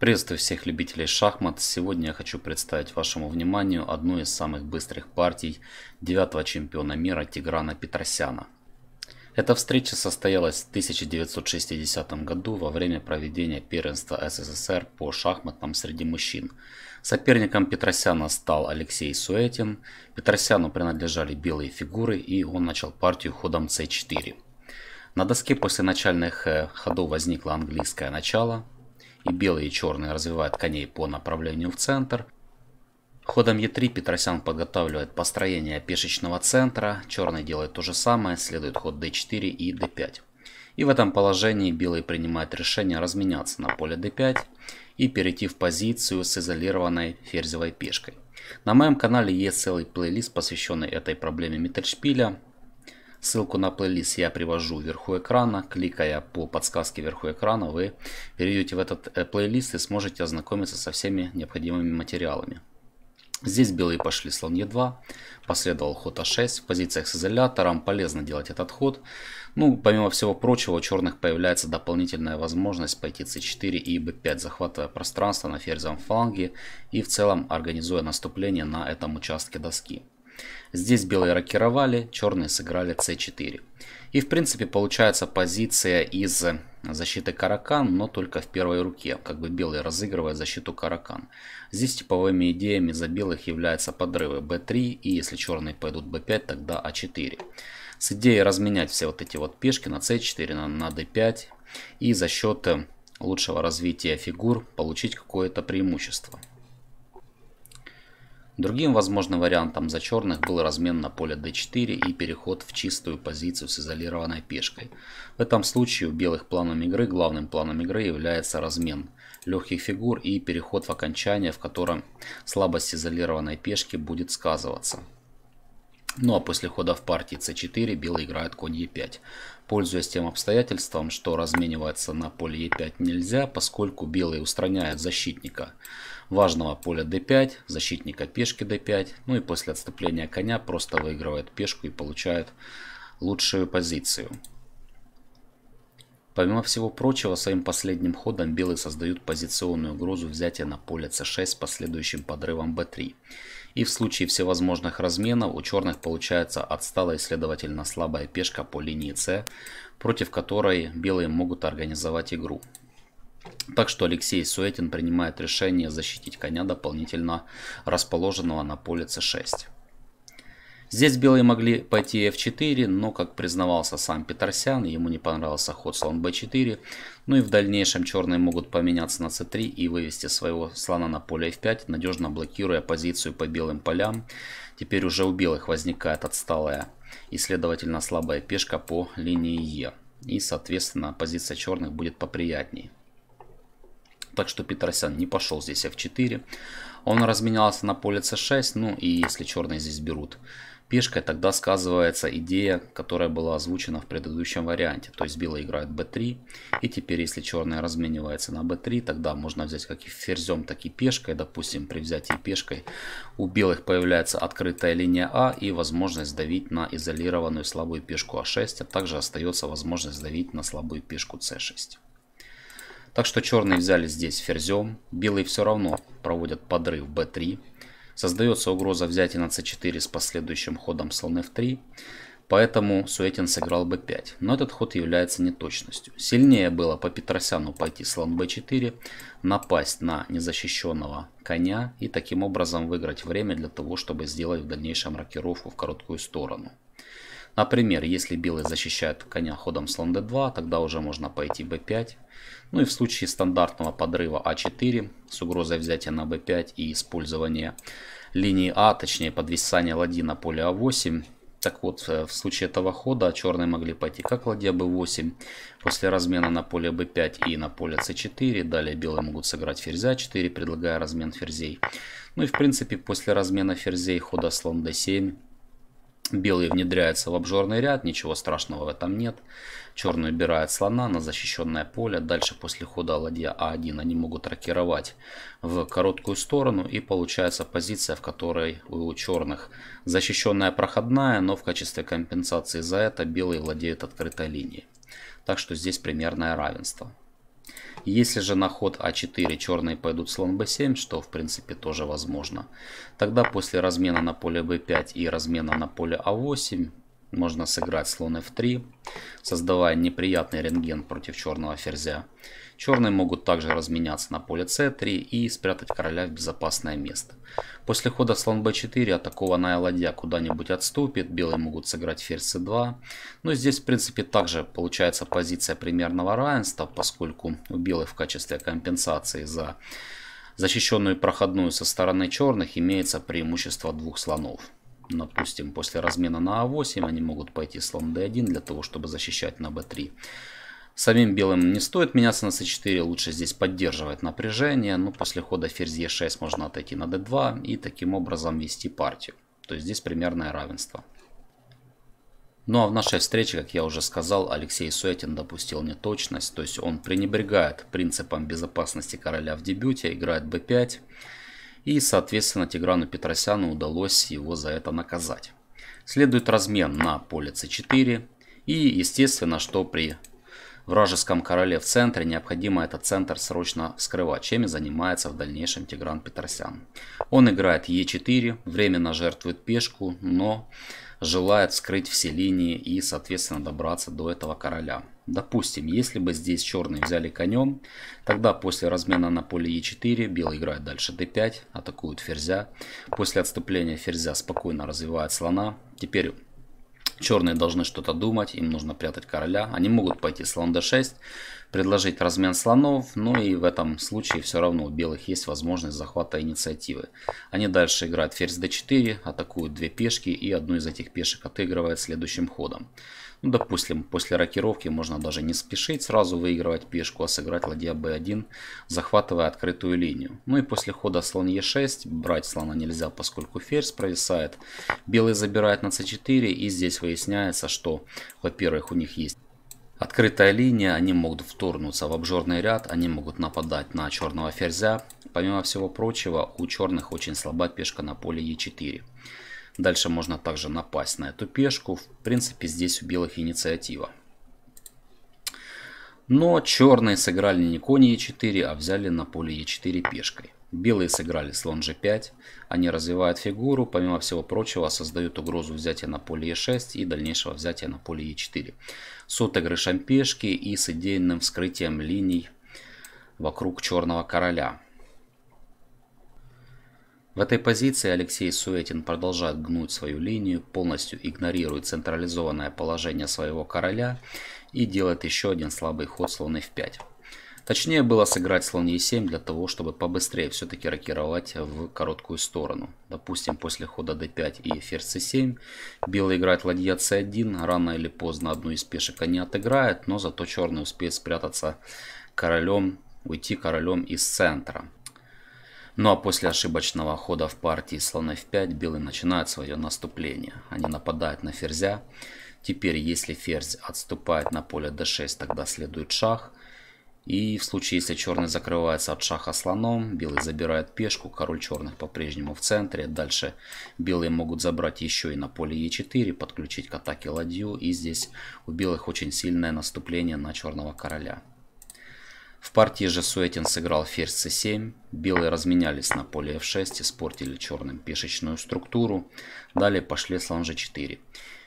Приветствую всех любителей шахмат. Сегодня я хочу представить вашему вниманию одну из самых быстрых партий девятого чемпиона мира Тиграна Петросяна. Эта встреча состоялась в 1960 году во время проведения первенства СССР по шахматам среди мужчин. Соперником Петросяна стал Алексей Суэтин. Петросяну принадлежали белые фигуры и он начал партию ходом c4. На доске после начальных э, ходов возникло английское начало, и белые и черные развивают коней по направлению в центр. Ходом Е3 Петросян подготавливает построение пешечного центра, черный делает то же самое, следует ход d4 и d5. И в этом положении белый принимает решение разменяться на поле d5 и перейти в позицию с изолированной ферзевой пешкой. На моем канале есть целый плейлист, посвященный этой проблеме Миттершпиля. Ссылку на плейлист я привожу вверху экрана. Кликая по подсказке вверху экрана, вы перейдете в этот э, плейлист и сможете ознакомиться со всеми необходимыми материалами. Здесь белые пошли слон Е2, последовал ход А6, в позициях с изолятором, полезно делать этот ход. Ну, помимо всего прочего, у черных появляется дополнительная возможность пойти c 4 и b 5 захватывая пространство на ферзевом фланге и в целом организуя наступление на этом участке доски. Здесь белые рокировали, черные сыграли c4. И в принципе получается позиция из защиты каракан, но только в первой руке, как бы белые разыгрывают защиту каракан. Здесь типовыми идеями за белых являются подрывы b3 и если черные пойдут b5, тогда a4. А С идеей разменять все вот эти вот пешки на c4, на, на d5 и за счет э, лучшего развития фигур получить какое-то преимущество. Другим возможным вариантом за черных был размен на поле d4 и переход в чистую позицию с изолированной пешкой. В этом случае у белых планом игры главным планом игры является размен легких фигур и переход в окончание, в котором слабость изолированной пешки будет сказываться. Ну а после хода в партии c4 белый играет конь e5. Пользуясь тем обстоятельством, что размениваться на поле e5 нельзя, поскольку белые устраняют защитника важного поля d5, защитника пешки d5, ну и после отступления коня просто выигрывает пешку и получает лучшую позицию. Помимо всего прочего, своим последним ходом белые создают позиционную угрозу взятия на поле c6 с последующим подрывом b3 и в случае всевозможных разменов у черных получается отсталая, следовательно, слабая пешка по линии С, против которой белые могут организовать игру. Так что Алексей Суэтин принимает решение защитить коня дополнительно расположенного на поле c6. Здесь белые могли пойти f4, но, как признавался сам Петросян, ему не понравился ход слон b4. Ну и в дальнейшем черные могут поменяться на c3 и вывести своего слона на поле f5, надежно блокируя позицию по белым полям. Теперь уже у белых возникает отсталая и, следовательно, слабая пешка по линии e, И, соответственно, позиция черных будет поприятнее. Так что Петросян не пошел здесь f4. Он разменялся на поле c6, ну и если черные здесь берут Пешкой тогда сказывается идея, которая была озвучена в предыдущем варианте. То есть белые играют b3, и теперь если черный разменивается на b3, тогда можно взять как и ферзем, так и пешкой. Допустим, при взятии пешкой у белых появляется открытая линия А и возможность давить на изолированную слабую пешку А6, а также остается возможность давить на слабую пешку c 6 Так что черные взяли здесь ферзем, белые все равно проводят подрыв b3, Создается угроза взятия на c4 с последующим ходом слон f3, поэтому Суэтин сыграл b5, но этот ход является неточностью. Сильнее было по Петросяну пойти слон b4, напасть на незащищенного коня и таким образом выиграть время для того, чтобы сделать в дальнейшем рокировку в короткую сторону. Например, если белые защищают коня ходом слон d2, тогда уже можно пойти b5. Ну и в случае стандартного подрыва а4 с угрозой взятия на b5 и использования линии А, точнее подвисания ладьи на поле А8. Так вот, э, в случае этого хода черные могли пойти как ладья b8, после размена на поле b5 и на поле c4. Далее белые могут сыграть ферзя 4, предлагая размен ферзей. Ну и в принципе после размена ферзей хода слон d7 Белый внедряется в обжорный ряд, ничего страшного в этом нет. Черный убирает слона на защищенное поле. Дальше после хода ладья А1 они могут рокировать в короткую сторону. И получается позиция, в которой у черных защищенная проходная, но в качестве компенсации за это белый владеет открытой линией. Так что здесь примерное равенство. Если же на ход А4 черные пойдут слон b7, что в принципе тоже возможно, тогда после размена на поле b5 и размена на поле А8 можно сыграть слон f3, создавая неприятный рентген против черного ферзя. Черные могут также разменяться на поле c3 и спрятать короля в безопасное место. После хода слон b4 атакованная ладья куда-нибудь отступит, белые могут сыграть ферзь c2. Но ну здесь в принципе также получается позиция примерного равенства, поскольку у белых в качестве компенсации за защищенную проходную со стороны черных имеется преимущество двух слонов. Допустим, после размена на А8 они могут пойти слон D1 для того, чтобы защищать на B3. Самим белым не стоит меняться на c4, лучше здесь поддерживать напряжение. Но ну, после хода ферзь e6 можно отойти на d2 и таким образом вести партию. То есть здесь примерное равенство. Ну а в нашей встрече, как я уже сказал, Алексей Суэтин допустил неточность. То есть он пренебрегает принципом безопасности короля в дебюте, играет b5 и, соответственно, Тиграну Петросяну удалось его за это наказать. Следует размен на поле c4 и, естественно, что при вражеском короле в центре необходимо этот центр срочно вскрывать, чем и занимается в дальнейшем Тигран Петросян. Он играет e4, временно жертвует пешку, но желает вскрыть все линии и, соответственно, добраться до этого короля. Допустим, если бы здесь черные взяли конем, тогда после размена на поле e4 белый играет дальше d5, атакует ферзя. После отступления ферзя спокойно развивает слона. Теперь черные должны что-то думать, им нужно прятать короля. Они могут пойти слон d6, предложить размен слонов, но ну и в этом случае все равно у белых есть возможность захвата инициативы. Они дальше играют ферзь d4, атакуют две пешки и одну из этих пешек отыгрывает следующим ходом. Ну, допустим, после рокировки можно даже не спешить сразу выигрывать пешку, а сыграть ладья b1, захватывая открытую линию. Ну и после хода слон e6 брать слона нельзя, поскольку ферзь провисает. Белый забирает на c4 и здесь выясняется, что, во-первых, у них есть Открытая линия, они могут вторгнуться в обжорный ряд, они могут нападать на черного ферзя. Помимо всего прочего, у черных очень слаба пешка на поле e4. Дальше можно также напасть на эту пешку. В принципе, здесь у белых инициатива. Но черные сыграли не конь e4, а взяли на поле e4 пешкой. Белые сыграли слон g5. Они развивают фигуру, помимо всего прочего, создают угрозу взятия на поле e6 и дальнейшего взятия на поле e4. С отыгрышем пешки и с идейным вскрытием линий вокруг черного короля. В этой позиции Алексей Суэтин продолжает гнуть свою линию, полностью игнорирует централизованное положение своего короля и делает еще один слабый ход слон f5. Точнее было сыграть слон e7 для того, чтобы побыстрее все-таки рокировать в короткую сторону. Допустим, после хода d5 и ферзь c7 белый играет ладья c1, рано или поздно одну из пешек они отыграют, но зато черный успеет спрятаться королем, уйти королем из центра. Ну а после ошибочного хода в партии слон f5 белые начинают свое наступление. Они нападают на ферзя. Теперь если ферзь отступает на поле d6, тогда следует шах. И в случае, если черный закрывается от шаха слоном, белый забирает пешку, король черных по-прежнему в центре. Дальше белые могут забрать еще и на поле e4, подключить к атаке ладью. И здесь у белых очень сильное наступление на черного короля. В партии же Суэтин сыграл ферзь c7, белые разменялись на поле f6, испортили черным пешечную структуру, далее пошли слон g4.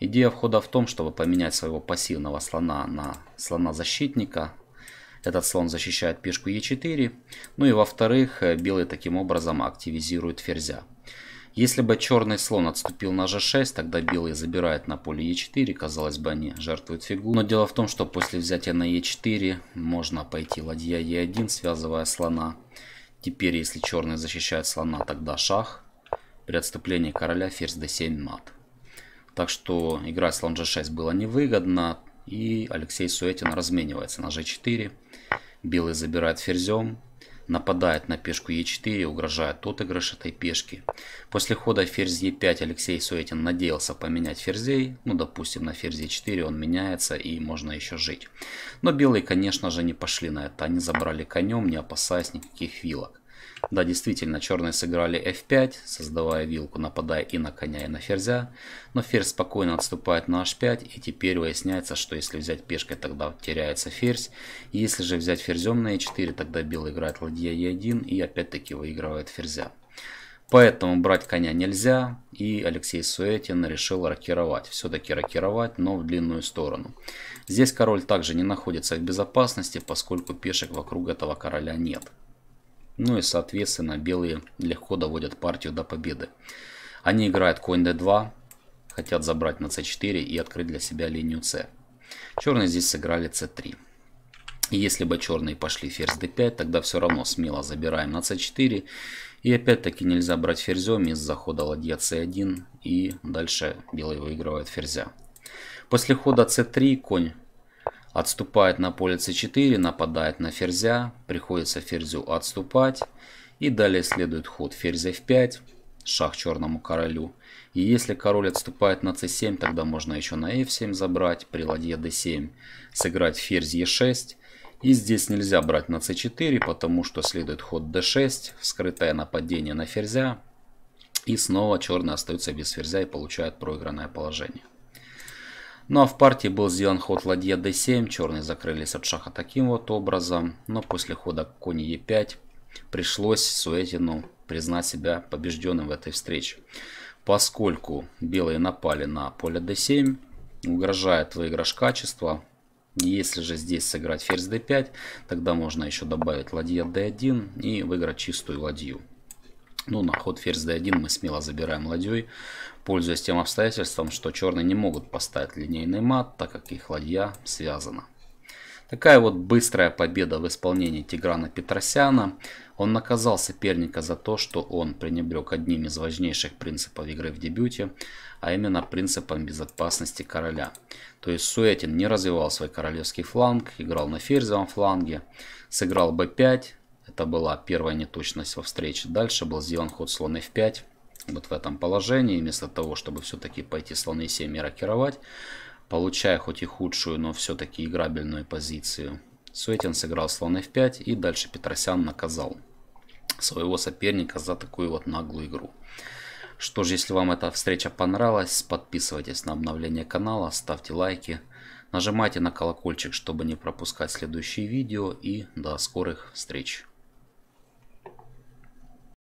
Идея входа в том, чтобы поменять своего пассивного слона на слона-защитника. Этот слон защищает пешку e4. Ну и во-вторых, э, белые таким образом активизируют ферзя. Если бы черный слон отступил на g6, тогда белый забирает на поле e4, казалось бы, они жертвуют фигуру. Но дело в том, что после взятия на e4 можно пойти ладья e1, связывая слона. Теперь, если черный защищает слона, тогда шах. При отступлении короля ферзь d7 мат. Так что играть слон g6 было невыгодно. И Алексей Суэтин разменивается на g4. Белый забирает ферзем нападает на пешку Е4, угрожает отыгрыш этой пешки. После хода ферзь Е5 Алексей Суетин надеялся поменять ферзей, ну допустим на ферзь Е4 он меняется и можно еще жить. Но белые конечно же не пошли на это, они забрали конем, не опасаясь никаких вилок. Да, действительно, черные сыграли f5, создавая вилку, нападая и на коня, и на ферзя. Но ферзь спокойно отступает на h5, и теперь выясняется, что если взять пешкой, тогда теряется ферзь. И если же взять ферзем на e4, тогда белый играет ладья e1 и опять-таки выигрывает ферзя. Поэтому брать коня нельзя, и Алексей Суэтин решил рокировать. Все-таки рокировать, но в длинную сторону. Здесь король также не находится в безопасности, поскольку пешек вокруг этого короля нет. Ну и соответственно белые легко доводят партию до победы. Они играют конь d2, хотят забрать на c4 и открыть для себя линию c. Черные здесь сыграли c3. И если бы черные пошли ферзь d5, тогда все равно смело забираем на c4. И опять-таки нельзя брать ферзем из-за хода ладья c1. И дальше белые выигрывают ферзя. После хода c3 конь Отступает на поле c4, нападает на ферзя, приходится ферзю отступать. И далее следует ход ферзя f5, шах черному королю. И если король отступает на c7, тогда можно еще на f7 забрать, при ладье d7 сыграть ферзь e6. И здесь нельзя брать на c4, потому что следует ход d6, скрытое нападение на ферзя. И снова черные остается без ферзя и получает проигранное положение. Ну а в партии был сделан ход ладья d7, черные закрылись от шаха таким вот образом, но после хода конь e e5 пришлось Суэтину признать себя побежденным в этой встрече. Поскольку белые напали на поле d7, угрожает выигрыш качества, если же здесь сыграть ферзь d5, тогда можно еще добавить ладья d1 и выиграть чистую ладью. Ну, на ход ферзь d1 мы смело забираем ладьей, пользуясь тем обстоятельством, что черные не могут поставить линейный мат, так как их ладья связана. Такая вот быстрая победа в исполнении Тиграна Петросяна. Он наказал соперника за то, что он пренебрег одним из важнейших принципов игры в дебюте, а именно принципом безопасности короля. То есть Суэтин не развивал свой королевский фланг, играл на ферзевом фланге, сыграл b5, это была первая неточность во встрече. Дальше был сделан ход слон f5. Вот в этом положении. Вместо того, чтобы все-таки пойти слон e7 и рокировать. Получая хоть и худшую, но все-таки играбельную позицию. Суетин сыграл слон f5 и дальше Петросян наказал своего соперника за такую вот наглую игру. Что же, если вам эта встреча понравилась, подписывайтесь на обновление канала, ставьте лайки, нажимайте на колокольчик, чтобы не пропускать следующие видео и до скорых встреч.